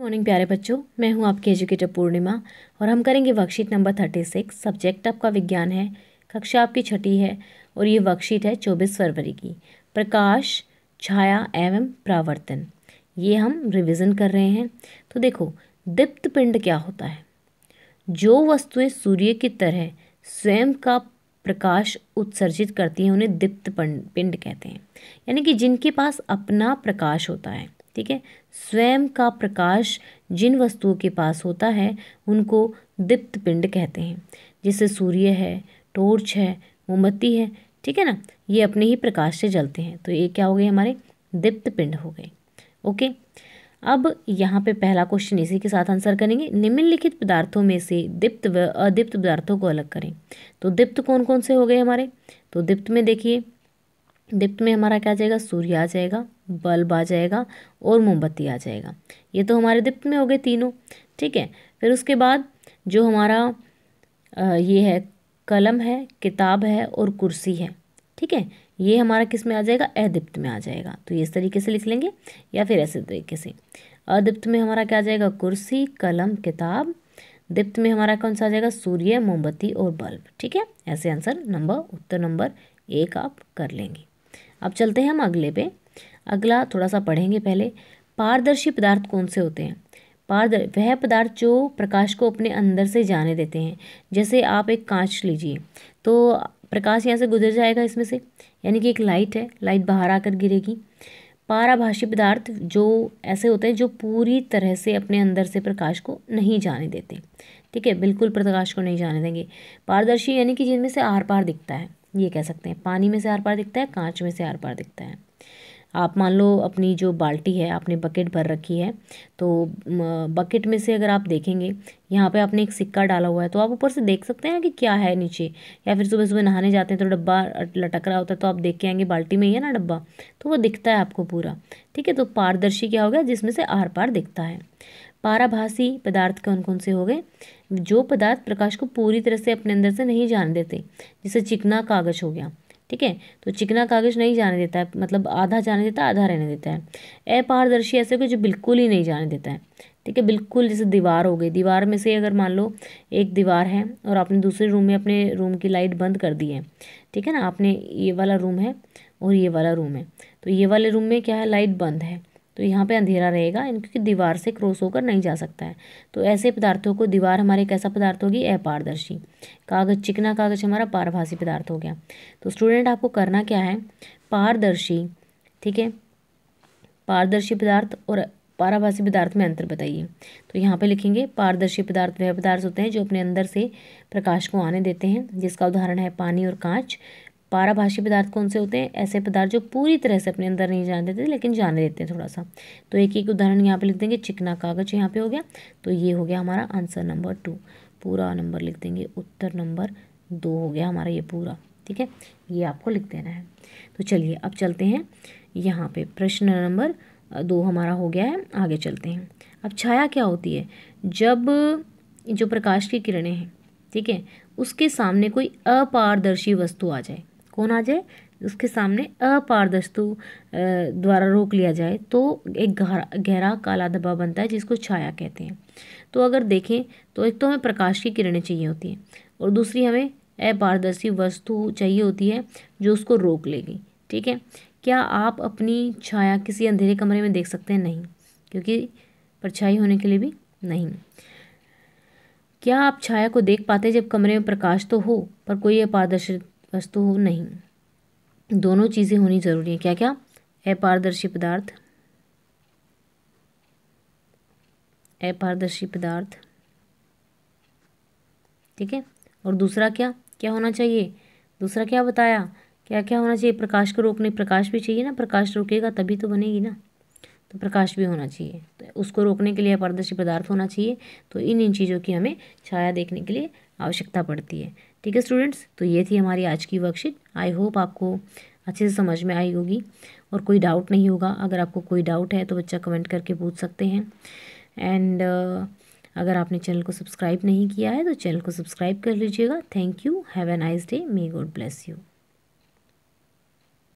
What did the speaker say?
morning प्यारे बच्चों मैं हूं आपकी एजुकेटर पूर्णिमा और हम करेंगे worksheet number thirty six subject आपका विज्ञान है कक्षा आपकी छठी है और ये वर्कशीट है चौबीस फरवरी की प्रकाश छाया एवं प्रावर्तन ये हम रिविज़न कर रहे हैं तो देखो दीप्त पिंड क्या होता है जो वस्तुएं सूर्य की तरह स्वयं का प्रकाश उत्सर्जित करती हैं उन्हें दीप्त पिंड कहते हैं यानी कि जिनके पास अपना प्रकाश होता है ठीक है स्वयं का प्रकाश जिन वस्तुओं के पास होता है उनको दीप्त पिंड कहते हैं जैसे सूर्य है टोर्च है मोमबत्ती है ठीक है ना ये अपने ही प्रकाश से जलते हैं तो ये क्या हो गए हमारे दीप्त पिंड हो गए ओके अब यहाँ पे पहला क्वेश्चन इसी के साथ आंसर करेंगे निम्नलिखित पदार्थों में से दीप्त व अदीप्त पदार्थों को अलग करें तो दीप्त कौन कौन से हो गए हमारे तो दीप्त में देखिए डिप्ट में हमारा क्या आ जाएगा सूर्य आ जाएगा बल्ब आ जाएगा और मोमबत्ती आ जाएगा ये तो हमारे डिप्ट में हो गए तीनों ठीक है फिर उसके बाद जो हमारा ये है कलम है किताब है और कुर्सी है ठीक है ये हमारा किस में आ जाएगा अदिप्त में आ जाएगा तो ये इस तरीके से लिख लेंगे या फिर ऐसे तरीके से अदिप्त में हमारा क्या आ जाएगा कुर्सी कलम किताब दिप्त में हमारा कौन सा आ जाएगा सूर्य मोमबत्ती और बल्ब ठीक है ऐसे आंसर नंबर उत्तर नंबर एक आप कर लेंगे अब चलते हैं हम अगले पे अगला थोड़ा सा पढ़ेंगे पहले पारदर्शी पदार्थ कौन से होते हैं पारदर वह पदार्थ जो प्रकाश को अपने अंदर से जाने देते हैं जैसे आप एक कांच लीजिए तो प्रकाश यहाँ से गुजर जाएगा इसमें से यानी कि एक लाइट है लाइट बाहर आकर गिरेगी पाराभाषी पदार्थ जो ऐसे होते हैं जो पूरी तरह से अपने अंदर से प्रकाश को नहीं जाने देते ठीक है बिल्कुल प्रकाश को नहीं जाने देंगे पारदर्शी यानी कि जिनमें से आर पार दिखता है ये कह सकते हैं पानी में से आर पार दिखता है कांच में से आर पार दिखता है आप मान लो अपनी जो बाल्टी है आपने बकेट भर रखी है तो बकेट में से अगर आप देखेंगे यहाँ पे आपने एक सिक्का डाला हुआ है तो आप ऊपर से देख सकते हैं कि क्या है नीचे या फिर सुबह सुबह नहाने जाते हैं तो डब्बा लटक रहा होता है तो आप देख के आएंगे बाल्टी में ही है ना डब्बा तो वो दिखता है आपको पूरा ठीक है तो पारदर्शी क्या हो गया जिसमें से आर पार दिखता है पाराभासी पदार्थ कौन कौन से हो गए जो पदार्थ प्रकाश को पूरी तरह से अपने अंदर से नहीं जान देते जैसे चिकना कागज़ हो गया ठीक है तो चिकना कागज़ नहीं जाने देता है मतलब आधा जाने देता है आधा रहने देता है अपारदर्शी ऐसे कुछ बिल्कुल ही नहीं जाने देता है ठीक है बिल्कुल जैसे दीवार हो गई दीवार में से अगर मान लो एक दीवार है और आपने दूसरे रूम में अपने रूम की लाइट बंद कर दी है ठीक है ना आपने ये वाला रूम है और ये वाला रूम है तो ये वाले रूम में क्या है लाइट बंद है तो यहाँ पे अंधेरा रहेगा क्योंकि दीवार से क्रॉस होकर नहीं जा सकता है तो ऐसे पदार्थों को दीवार हमारे कैसा पदार्थ होगी अपारदर्शी कागज़ चिकना कागज़ हमारा पारभाषी पदार्थ हो गया तो स्टूडेंट आपको करना क्या है पारदर्शी ठीक है पारदर्शी पदार्थ और पाराभाषी पदार्थ में अंतर बताइए तो यहाँ पे लिखेंगे पारदर्शी पदार्थ वह पदार्थ होते हैं जो अपने अंदर से प्रकाश को आने देते हैं जिसका उदाहरण है पानी और कांच पाराभाषी पदार्थ कौन से होते हैं ऐसे पदार्थ जो पूरी तरह से अपने अंदर नहीं जाने देते लेकिन जाने देते हैं थोड़ा सा तो एक एक उदाहरण यहाँ पे लिख देंगे चिकना कागज यहाँ पे हो गया तो ये हो गया हमारा आंसर नंबर टू पूरा नंबर लिख देंगे उत्तर नंबर दो हो गया हमारा ये पूरा ठीक है ये आपको लिख देना है तो चलिए अब चलते हैं यहाँ पर प्रश्न नंबर दो हमारा हो गया है आगे चलते हैं अब छाया क्या होती है जब जो प्रकाश की किरणें हैं ठीक है उसके सामने कोई अपारदर्शी वस्तु आ जाए कौन आ जाए उसके सामने अपारदस्तु द्वारा रोक लिया जाए तो एक गहरा गहरा काला धब्बा बनता है जिसको छाया कहते हैं तो अगर देखें तो एक तो हमें प्रकाश की किरणें चाहिए होती हैं और दूसरी हमें अपारदर्शी वस्तु चाहिए होती है जो उसको रोक लेगी ठीक है क्या आप अपनी छाया किसी अंधेरे कमरे में देख सकते हैं नहीं क्योंकि परछाई होने के लिए भी नहीं क्या आप छाया को देख पाते जब कमरे में प्रकाश तो हो पर कोई अपारदर्शी निष्कर्ष तो हो नहीं दोनों चीज़ें होनी ज़रूरी है क्या क्या अपारदर्शी पदार्थ अपारदर्शी पदार्थ ठीक है और दूसरा क्या क्या होना चाहिए दूसरा क्या बताया क्या क्या होना चाहिए प्रकाश को रोकने प्रकाश भी चाहिए ना प्रकाश रोकेगा तभी तो बनेगी ना तो प्रकाश भी होना चाहिए तो उसको रोकने के लिए अपारदर्शी पदार्थ होना चाहिए तो इन इन चीज़ों की हमें छाया देखने के लिए आवश्यकता पड़ती है ठीक है स्टूडेंट्स तो ये थी हमारी आज की वर्कशीट आई होप आपको अच्छे से समझ में आई होगी और कोई डाउट नहीं होगा अगर आपको कोई डाउट है तो बच्चा कमेंट करके पूछ सकते हैं एंड uh, अगर आपने चैनल को सब्सक्राइब नहीं किया है तो चैनल को सब्सक्राइब कर लीजिएगा thank you have a nice day may God bless you